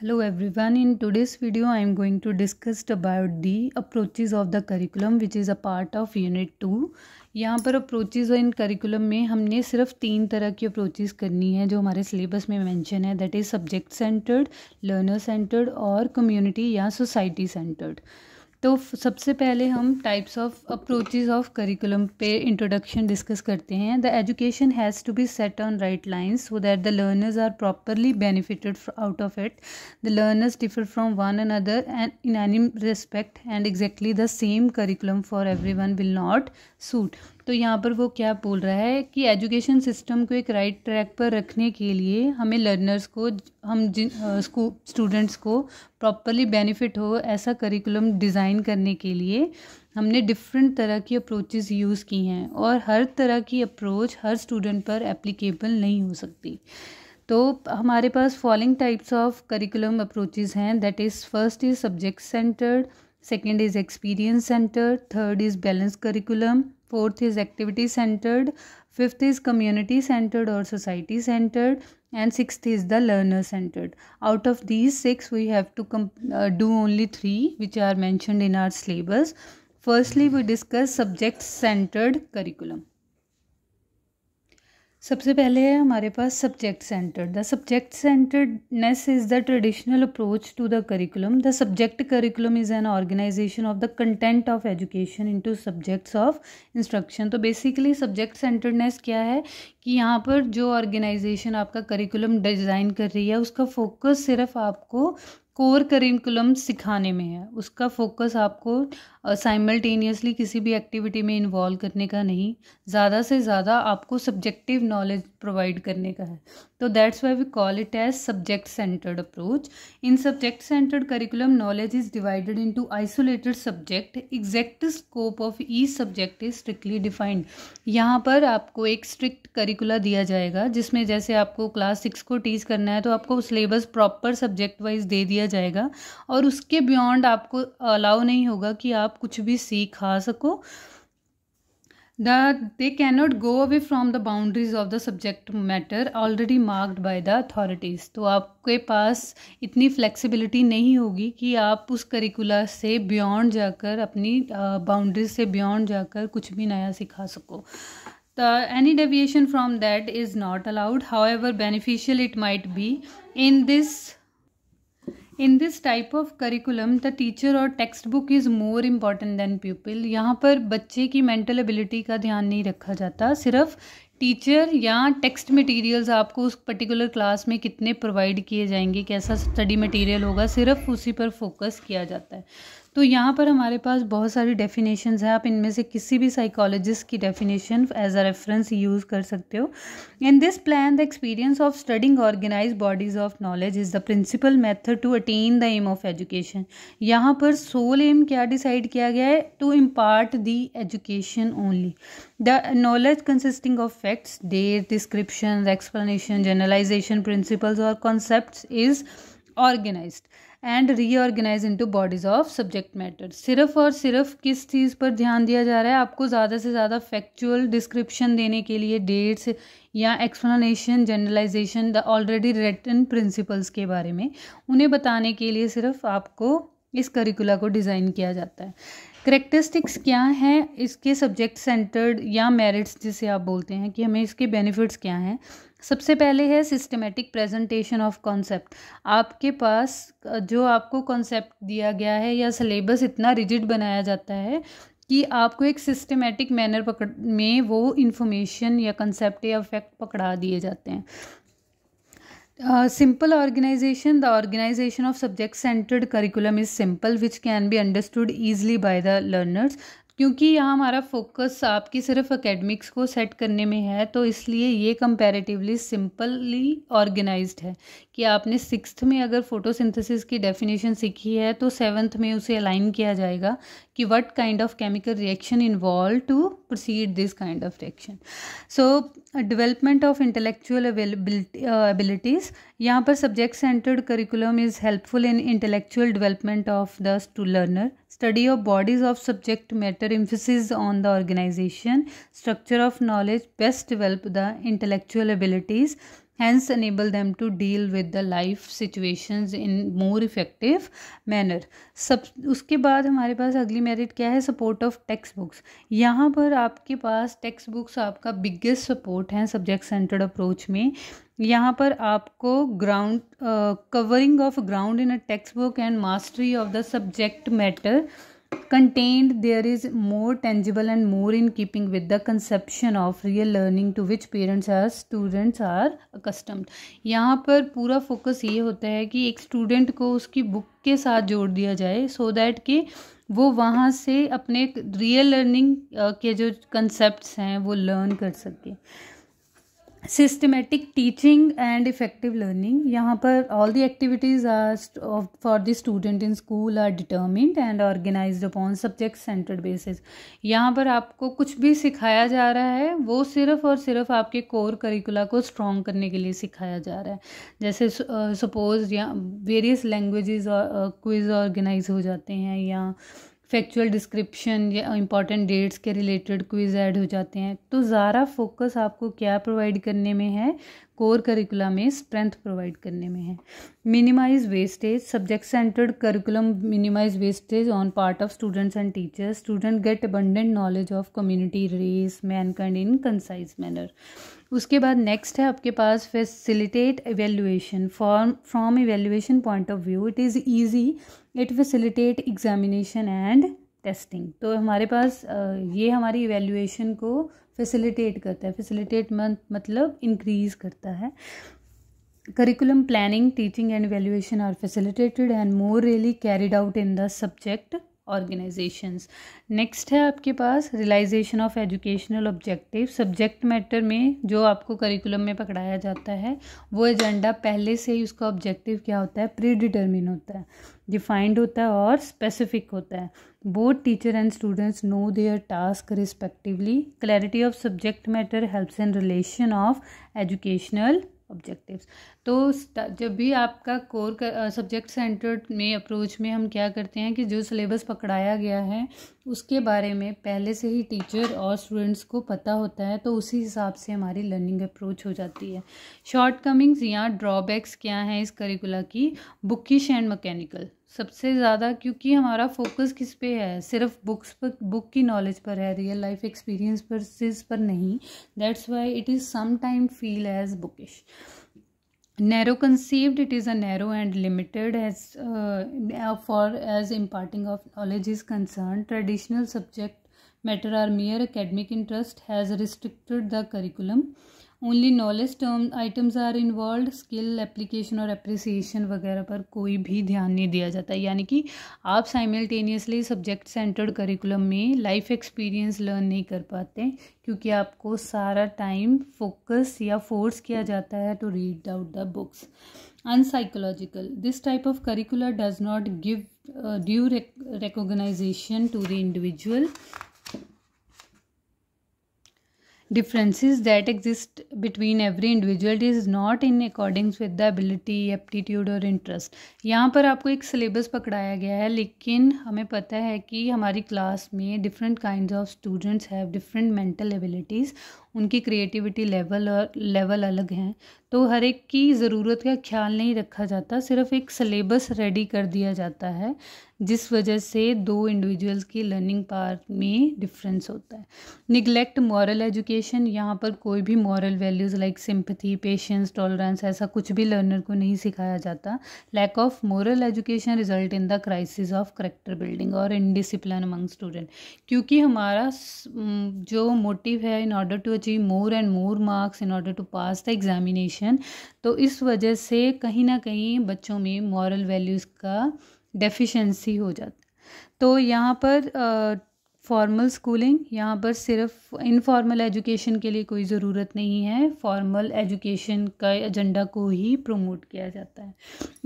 Hello everyone in today's video I am going to discuss about the approaches of the curriculum which is a part of unit 2 यहाँ पर approaches इन curriculum में हमने सिर्फ तीन तरह की अप्रोचेज़ करनी है जो हमारे सिलेबस में मेंशन है that is subject centred learner centred और कम्युनिटी या सोसाइटी सेंटर्ड तो सबसे पहले हम types of approaches of curriculum पे इंट्रोडक्शन डिस्कस करते हैं the education has to be set on right lines so that the learners are properly benefited out of it the learners differ from one another and in any respect and exactly the same curriculum for every one will not suit तो यहाँ पर वो क्या बोल रहा है कि education system को एक राइट ट्रैक पर रखने के लिए हमें लर्नर्स को हम जिन स्टूडेंट्स को प्रॉपरली बेनिफिट हो ऐसा करिकुलम डिज़ाइन करने के लिए हमने डिफरेंट तरह की अप्रोचेस यूज़ की हैं और हर तरह की अप्रोच हर स्टूडेंट पर एप्लीकेबल नहीं हो सकती तो हमारे पास following types of curriculum approaches हैं that is first is subject centred second is experience centred third is balance curriculum fourth is activity centered fifth is community centered or society centered and sixth is the learner centered out of these six we have to uh, do only three which are mentioned in our syllabus firstly we discuss subject centered curriculum सबसे पहले है हमारे पास subject centred the subject centredness is the traditional approach to the curriculum the subject curriculum is an organisation of the content of education into subjects of instruction तो basically subject centredness क्या है कि यहाँ पर जो ऑर्गेनाइजेशन आपका curriculum design कर रही है उसका फोकस सिर्फ आपको कोर करिकुलम सिखाने में है उसका फोकस आपको साइमल्टेनियसली किसी भी एक्टिविटी में इन्वॉल्व करने का नहीं ज़्यादा से ज़्यादा आपको सब्जेक्टिव नॉलेज प्रोवाइड करने का है तो that's why we call it as subject centred approach in subject centred curriculum knowledge is divided into isolated subject exact scope of each subject is strictly defined यहाँ पर आपको एक स्ट्रिक्ट करिकुला दिया जाएगा जिसमें जैसे आपको क्लास सिक्स को टीच करना है तो आपको सिलेबस प्रॉपर सब्जेक्ट वाइज दे दिया दिया जाएगा और उसके बियॉन्ड आपको अलाउ नहीं होगा कि आप कुछ भी सीख सको the they can not go away from the boundaries of the subject matter already marked by the authorities तो आपके पास इतनी फ्लेक्सिबिलिटी नहीं होगी कि आप उस करिकुला से बियॉन्ड जाकर अपनी बाउंड्रीज से बियॉन्ड जाकर कुछ भी नया सिखा सको the any deviation from that is not allowed however beneficial it might be in this in this type of curriculum the teacher और text book is more important than people यहाँ पर बच्चे की मेंटल एबिलिटी का ध्यान नहीं रखा जाता सिर्फ टीचर या टेक्स्ट मटेरियल्स आपको उस पर्टिकुलर क्लास में कितने प्रोवाइड किए जाएंगे कैसा स्टडी मटेरियल होगा सिर्फ उसी पर फोकस किया जाता है तो यहाँ पर हमारे पास बहुत सारी डेफिनेशंस हैं आप इनमें से किसी भी साइकोलॉजिस्ट की definition as a reference use कर सकते हो in this plan the experience of studying organise bodies of knowledge is the principal method to attain the aim of education यहाँ पर सोल एम क्या डिसाइड किया गया है to impart the education only the knowledge consisting of facts date description explanation generalisation principles और concept is organised and reorganise into bodies of subject matter सिर्फ और सिर्फ किस चीज़ पर ध्यान दिया जा रहा है आपको ज़्यादा से ज़्यादा फैक्चुअल डिस्क्रिप्शन देने के लिए डेट्स या explanation generalisation the already written principles के बारे में उन्हें बताने के लिए सिर्फ आपको इस करिकुला को डिज़ाइन किया जाता है करेक्टरिस्टिक्स क्या हैं इसके सब्जेक्ट सेंटर्ड या मेरिट्स जिसे आप बोलते हैं कि हमें इसके बेनिफिट्स क्या हैं सबसे पहले है सिस्टमेटिक प्रेजेंटेशन ऑफ कॉन्सेप्ट आपके पास जो आपको कॉन्सेप्ट दिया गया है या सिलेबस इतना रिजिड बनाया जाता है कि आपको एक सिस्टमेटिक मैनर पकड़ में वो इन्फॉर्मेशन या कंसेप्ट या फैक्ट पकड़ा दिए जाते हैं simple organisation the organisation of subject centred curriculum is simple which can be understood easily by the learners क्योंकि यहाँ हमारा फोकस आपकी सिर्फ एकेडमिक्स को सेट करने में है तो इसलिए ये कंपैरेटिवली सिंपली ऑर्गेनाइज्ड है कि आपने सिक्स्थ में अगर फोटोसिंथेसिस की डेफिनेशन सीखी है तो सेवन्थ में उसे अलाइन किया जाएगा कि what kind of chemical reaction involve to proceed this kind of reaction so development of intellectual abilities यहाँ पर subject centred curriculum is helpful in intellectual development of the to learner study of bodies of subject matter emphasis on the organisation structure of knowledge best develop the intellectual abilities hence enable them to deal with the life situations in more effective manner सब उसके बाद हमारे पास अगली merit क्या है support of text books यहाँ पर आपके पास टेक्स्ट बुक्स आपका बिगेस्ट सपोर्ट है सब्जेक्ट सेंटर्ड अप्रोच में यहाँ पर आपको ground covering of ground in a text book and mastery of the subject matter contained there is more tangible and more in keeping with the conception of real learning to which parents or students are accustomed यहाँ पर पूरा focus ये होता है कि एक student को उसकी बुक के साथ जोड़ दिया जाए सो so दैट कि वो वहाँ से अपने रियल लर्निंग के जो कंसेप्ट हैं वो लर्न कर सके systematic teaching and effective learning यहाँ पर all the activities are for the student in school are determined and organise upon subject centred basis यहाँ पर आपको कुछ भी सिखाया जा रहा है वो सिर्फ और सिर्फ आपके कोर करिकुला को स्ट्रॉन्ग करने के लिए सिखाया जा रहा है जैसे सपोज या वेरियस लैंग्वेज क्विज ऑर्गेनाइज हो जाते हैं या फैक्चुअल डिस्क्रिप्शन या इम्पॉर्टेंट डेट्स के रिलेटेड क्विज ऐड हो जाते हैं तो ज़्यादा फोकस आपको क्या प्रोवाइड करने में है कोर करिकुलम में स्ट्रेंथ प्रोवाइड करने में है minimise wastage subject centred curriculum minimise wastage on part of students and teachers student get abundant knowledge of community race mankind in concise manner उसके बाद नेक्स्ट है आपके पास facilitate evaluation form from evaluation point of view it is easy it facilitate examination and testing तो हमारे पास ये हमारी एवेल्युएशन को फैसिलिटेट करता है फैसिलिटेट मतलब इंक्रीज करता है curriculum planning teaching and evaluation are facilitated and more really carried out in the subject organisations next है आपके पास realisation of educational objective subject matter में जो आपको करिकुलम में पकड़ाया जाता है वो एजेंडा पहले से ही उसका ऑब्जेक्टिव क्या होता है प्री डिटर्मिन होता है डिफाइंड होता है और स्पेसिफिक होता है board teacher and students know their task respectively clarity of subject matter helps in relation of educational objectives तो जब भी आपका कोर सब्जेक्ट सेंटर्ड में अप्रोच में हम क्या करते हैं कि जो सिलेबस पकड़ाया गया है उसके बारे में पहले से ही टीचर और स्टूडेंट्स को पता होता है तो उसी हिसाब से हमारी लर्निंग अप्रोच हो जाती है शॉर्ट कमिंग्स या ड्रॉबैक्स क्या हैं इस करिकुला की बुकिश एंड मैकेनिकल सबसे ज़्यादा क्योंकि हमारा फोकस किस पे है सिर्फ बुक्स पर बुक की नॉलेज पर है रियल लाइफ एक्सपीरियंस पर पर नहीं that's why it is some time feel as bookish narrow conceived it is a narrow and limited as far as imparting of knowledge is concern traditional subject matter are mere academic interest has restricted the curriculum only knowledge term items are involve skill application और appreciation वगैरह पर कोई भी ध्यान नहीं दिया जाता यानी कि आप साइमल्टेनियसली सब्जेक्ट सेंटर्ड करिकुलम में लाइफ एक्सपीरियंस लर्न नहीं कर पाते क्योंकि आपको सारा टाइम फोकस या फोर्स किया जाता है to read out the books unpsychological this type of curricular does not give uh, due rec recognition to differences that exist between every individual is not in accordance with the ability aptitude और interest यहाँ पर आपको एक syllabus पकड़ाया गया है लेकिन हमें पता है कि हमारी class में different kinds of students have different mental abilities उनकी creativity level और level अलग हैं तो हर एक की ज़रूरत का ख्याल नहीं रखा जाता सिर्फ एक syllabus ready कर दिया जाता है जिस वजह से दो इंडिविजुअल्स की लर्निंग पावर में डिफरेंस होता है निगलेक्ट मॉरल एजुकेशन यहाँ पर कोई भी moral values like sympathy patience tolerance ऐसा कुछ भी लर्नर को नहीं सिखाया जाता lack of moral education result in the crisis of character building और इनडिसिप्लिन अमंग स्टूडेंट क्योंकि हमारा जो मोटिव है in order to achieve more and more marks in order to pass the examination तो इस वजह से कहीं ना कहीं बच्चों में मॉरल वैल्यूज़ का डेफिशिएंसी हो जाती तो यहाँ पर फॉर्मल स्कूलिंग यहाँ पर सिर्फ इनफॉर्मल एजुकेशन के लिए कोई ज़रूरत नहीं है फॉर्मल एजुकेशन का एजेंडा को ही प्रमोट किया जाता है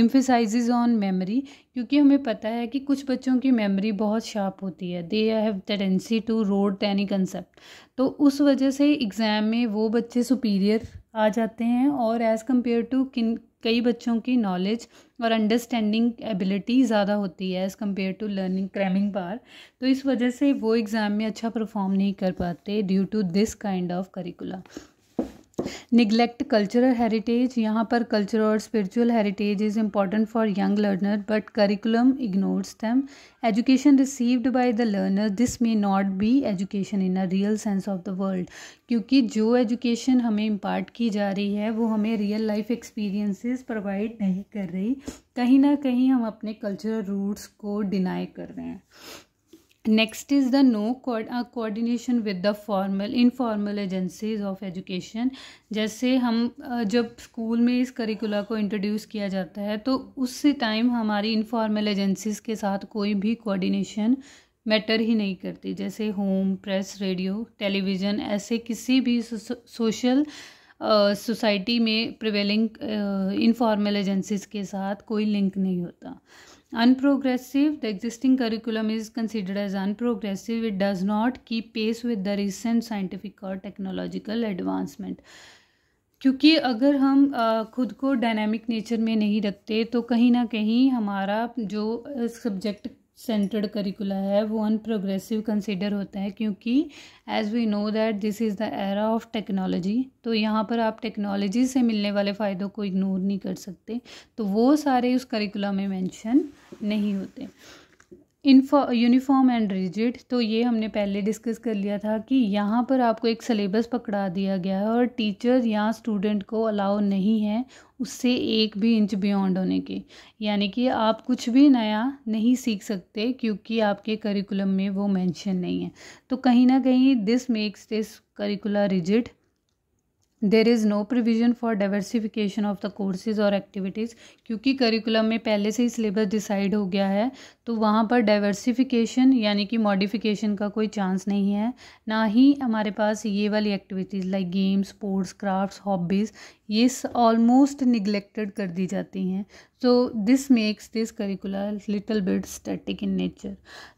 इम्फिसाइज ऑन मेमोरी क्योंकि हमें पता है कि कुछ बच्चों की मेमोरी बहुत शार्प होती है they have tendency to rote any concept तो उस वजह से एग्ज़ाम में वो बच्चे सुपीरियर आ जाते हैं और एज़ कम्पेयर टू किन कई बच्चों की नॉलेज और अंडरस्टैंडिंग एबिलिटी ज़्यादा होती है as compare to learning cramming बार तो इस वजह से वो एग्ज़ाम में अच्छा परफॉर्म नहीं कर पाते due to this kind of curriculum neglect cultural heritage यहाँ पर कल्चरल और spiritual heritage is important for young learner but curriculum ignores them education received by the learner this may not be education in a real sense of the world क्योंकि जो education हमें impart की जा रही है वो हमें रियल लाइफ एक्सपीरियंसिस प्रोवाइड नहीं कर रही कहीं ना कहीं हम अपने कल्चरल रूट्स को डिनाई कर रहे हैं next is the no coordination with the formal informal agencies of education जैसे हम जब स्कूल में इस करिकुला को इंट्रोड्यूस किया जाता है तो उस टाइम हमारी इनफॉर्मल एजेंसीज़ के साथ कोई भी कोऑर्डिनेशन मैटर ही नहीं करती जैसे होम प्रेस रेडियो टेलीविज़न ऐसे किसी भी सोशल सोसाइटी में प्रिवेलिंग इनफॉर्मल एजेंसीज़ के साथ कोई लिंक नहीं होता unprogressive the existing curriculum is considered as unprogressive it does not keep pace with the recent scientific or technological advancement क्योंकि अगर हम खुद को डायनेमिक नेचर में नहीं रखते तो कहीं ना कहीं हमारा जो सब्जेक्ट सेंटर्ड करिकुला है वो अन प्रोग्रेसिव कंसिडर होता है क्योंकि as we know that this is the era of technology तो यहाँ पर आप टेक्नोलॉजी से मिलने वाले फ़ायदों को इग्नोर नहीं कर सकते तो वो सारे उस करिकुला में मेंशन नहीं होते इनफो यूनिफॉर्म एंड रिजिड तो ये हमने पहले डिस्कस कर लिया था कि यहाँ पर आपको एक सिलेबस पकड़ा दिया गया है और टीचर यहाँ स्टूडेंट को अलाउ नहीं है उससे एक भी इंच बियॉन्ड होने की यानी कि आप कुछ भी नया नहीं सीख सकते क्योंकि आपके करिकुलम में वो मेंशन नहीं है तो कहीं ना कहीं this makes this curricular rigid there is no provision for diversification of the courses और एक्टिविटीज़ क्योंकि करिकुलम में पहले से ही सिलेबस डिसाइड हो गया है तो वहाँ पर डाइवर्सिफिकेशन यानी कि मॉडिफिकेशन का कोई चांस नहीं है ना ही हमारे पास ये वाली activities like games sports crafts hobbies ये ऑलमोस्ट निगलेक्टेड कर दी जाती हैं so this makes this curricular little bit static in nature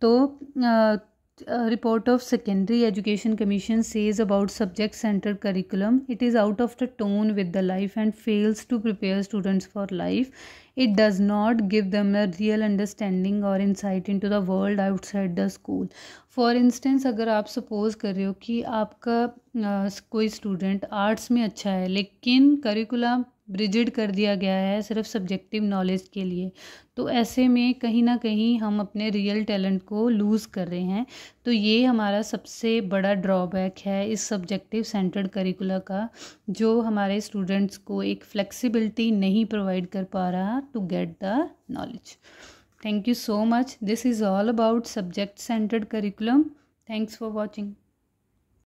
तो uh, A uh, report of Secondary Education Commission says about subject-centered curriculum, it is out of the tone with the life and fails to prepare students for life. It does not give them a real understanding or insight into the world outside the school. For instance अगर आप suppose कर रहे हो कि आपका आ, कोई student arts में अच्छा है लेकिन करिकुलम ब्रिजिड कर दिया गया है सिर्फ सब्जेक्टिव नॉलेज के लिए तो ऐसे में कहीं ना कहीं हम अपने रियल टैलेंट को लूज़ कर रहे हैं तो ये हमारा सबसे बड़ा ड्रॉबैक है इस सब्जेक्टिव सेंटर्ड करिकुला का जो हमारे स्टूडेंट्स को एक फ्लेक्सिबिलिटी नहीं प्रोवाइड कर पा रहा to get the knowledge Thank you so much. This is all about subject centered curriculum. Thanks for watching.